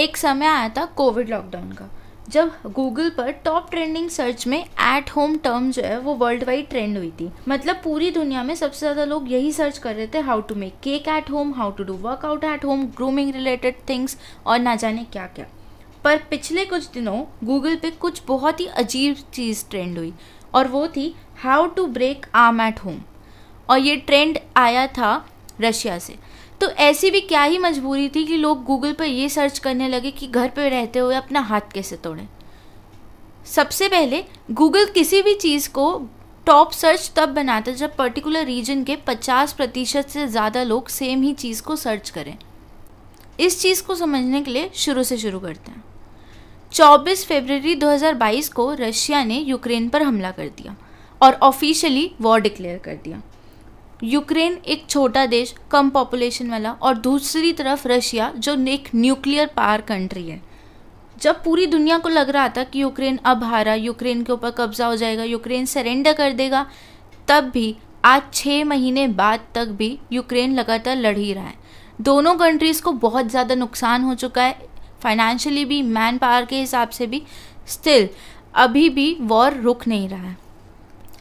एक समय आया था कोविड लॉकडाउन का जब गूगल पर टॉप ट्रेंडिंग सर्च में एट होम टर्म जो है वो वर्ल्ड वाइड ट्रेंड हुई थी मतलब पूरी दुनिया में सबसे ज़्यादा लोग यही सर्च कर रहे थे how to make cake at home how to do workout at home grooming related things और ना जाने क्या क्या पर पिछले कुछ दिनों गूगल पे कुछ बहुत ही अजीब चीज़ ट्रेंड हुई और वो थी how to break arm at home और ये ट्रेंड आया था रशिया से तो ऐसी भी क्या ही मजबूरी थी कि लोग गूगल पर ये सर्च करने लगे कि घर पर रहते हुए अपना हाथ कैसे तोड़ें सबसे पहले गूगल किसी भी चीज़ को टॉप सर्च तब बनाता जब पर्टिकुलर रीजन के 50 प्रतिशत से ज़्यादा लोग सेम ही चीज़ को सर्च करें इस चीज़ को समझने के लिए शुरू से शुरू करते हैं 24 फरवरी 2022 को रशिया ने यूक्रेन पर हमला कर दिया और ऑफिशियली वॉर डिक्लेयर कर दिया यूक्रेन एक छोटा देश कम पॉपुलेशन वाला और दूसरी तरफ रशिया जो एक न्यूक्लियर पावर कंट्री है जब पूरी दुनिया को लग रहा था कि यूक्रेन अब हारा यूक्रेन के ऊपर कब्जा हो जाएगा यूक्रेन सरेंडर कर देगा तब भी आज छः महीने बाद तक भी यूक्रेन लगातार लड़ ही रहा है दोनों कंट्रीज़ को बहुत ज़्यादा नुकसान हो चुका है फाइनेंशियली भी मैन पावर के हिसाब से भी स्टिल अभी भी वॉर रुक नहीं रहा है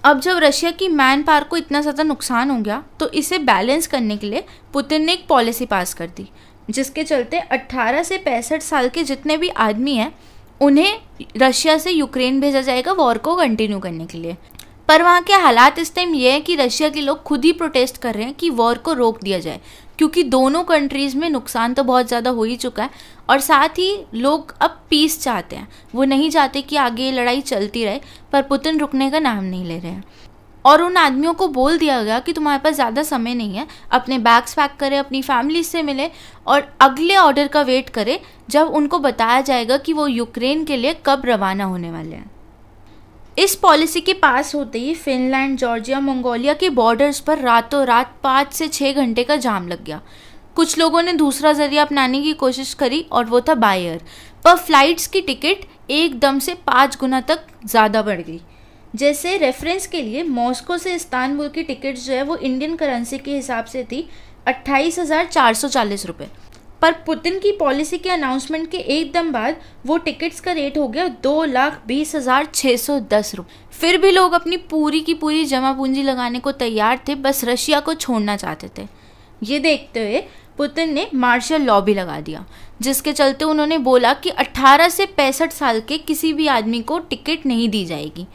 अब जब रशिया की मैन पावर को इतना ज़्यादा नुकसान हो गया तो इसे बैलेंस करने के लिए पुतिन ने एक पॉलिसी पास कर दी जिसके चलते 18 से पैंसठ साल के जितने भी आदमी हैं उन्हें रशिया से यूक्रेन भेजा जाएगा वॉर को कंटिन्यू करने के लिए पर वहाँ के हालात इस टाइम ये है कि रशिया के लोग खुद ही प्रोटेस्ट कर रहे हैं कि वॉर को रोक दिया जाए क्योंकि दोनों कंट्रीज़ में नुकसान तो बहुत ज़्यादा हो ही चुका है और साथ ही लोग अब पीस चाहते हैं वो नहीं चाहते कि आगे ये लड़ाई चलती रहे पर पुतिन रुकने का नाम नहीं ले रहे हैं और उन आदमियों को बोल दिया गया कि तुम्हारे पास ज़्यादा समय नहीं है अपने बैग्स पैक करें अपनी फैमिली से मिले और अगले ऑर्डर का वेट करें जब उनको बताया जाएगा कि वो यूक्रेन के लिए कब रवाना होने वाले हैं इस पॉलिसी के पास होते ही फिनलैंड जॉर्जिया मंगोलिया के बॉर्डर्स पर रातों रात पाँच से छः घंटे का जाम लग गया कुछ लोगों ने दूसरा जरिया अपनाने की कोशिश करी और वो था बायर पर फ्लाइट्स की टिकट एकदम से पाँच गुना तक ज़्यादा बढ़ गई जैसे रेफरेंस के लिए मॉस्को से इस्तानबुल की टिकट जो है वो इंडियन करेंसी के हिसाब से थी अट्ठाईस हज़ार चार सौ चालीस रुपये पर पुतिन की पॉलिसी के अनाउंसमेंट के एकदम बाद वो टिकट्स का रेट हो गया दो लाख बीस हज़ार छः सौ दस रुपये फिर भी लोग अपनी पूरी की पूरी जमा पूंजी लगाने को तैयार थे बस रशिया को छोड़ना चाहते थे ये देखते हुए पुतिन ने मार्शल लॉ भी लगा दिया जिसके चलते उन्होंने बोला कि 18 से पैंसठ साल के किसी भी आदमी को टिकट नहीं दी जाएगी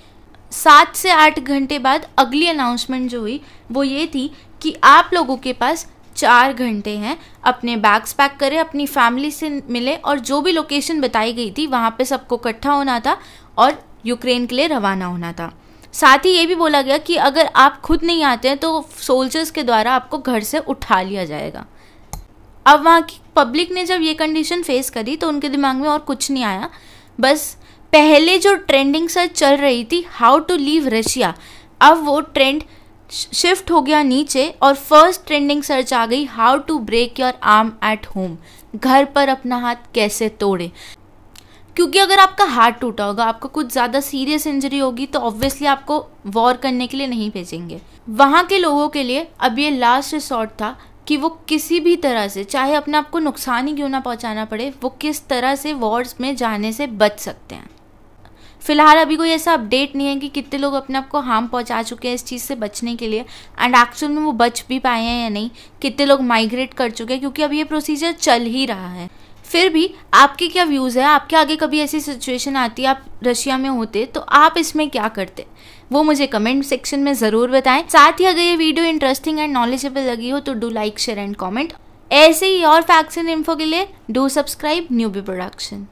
सात से आठ घंटे बाद अगली अनाउंसमेंट जो हुई वो ये थी कि आप लोगों के पास चार घंटे हैं अपने बैग्स पैक करें अपनी फैमिली से मिले और जो भी लोकेशन बताई गई थी वहाँ पे सबको इकट्ठा होना था और यूक्रेन के लिए रवाना होना था साथ ही ये भी बोला गया कि अगर आप खुद नहीं आते हैं तो सोल्जर्स के द्वारा आपको घर से उठा लिया जाएगा अब वहाँ की पब्लिक ने जब ये कंडीशन फेस करी तो उनके दिमाग में और कुछ नहीं आया बस पहले जो ट्रेंडिंग सर चल रही थी हाउ टू लीव रशिया अब वो ट्रेंड शिफ्ट हो गया नीचे और फर्स्ट ट्रेंडिंग सर्च आ गई how to break your arm at home घर पर अपना हाथ कैसे तोड़े क्योंकि अगर आपका हाथ टूटा होगा आपको कुछ ज़्यादा सीरियस इंजरी होगी तो ऑब्वियसली आपको वॉर करने के लिए नहीं भेजेंगे वहाँ के लोगों के लिए अब ये लास्ट रिसोर्ट था कि वो किसी भी तरह से चाहे अपने आप को नुकसान ही क्यों ना पहुँचाना पड़े वो किस तरह से वॉर्स में जाने से बच सकते हैं फिलहाल अभी कोई ऐसा अपडेट नहीं है कि कितने लोग अपने आप को हार्म पहुंचा चुके हैं इस चीज़ से बचने के लिए एंड एक्चुअल में वो बच भी पाए हैं या नहीं कितने लोग माइग्रेट कर चुके हैं क्योंकि अभी ये प्रोसीजर चल ही रहा है फिर भी आपके क्या व्यूज़ है आपके आगे कभी ऐसी सिचुएशन आती है आप रशिया में होते तो आप इसमें क्या करते वो मुझे कमेंट सेक्शन में ज़रूर बताएं साथ ही अगर ये वीडियो इंटरेस्टिंग एंड नॉलेजेबल लगी हो तो do like share and comment ऐसे ही और फैक्ट्स इन्फो के लिए डू सब्सक्राइब न्यूबी प्रोडक्शन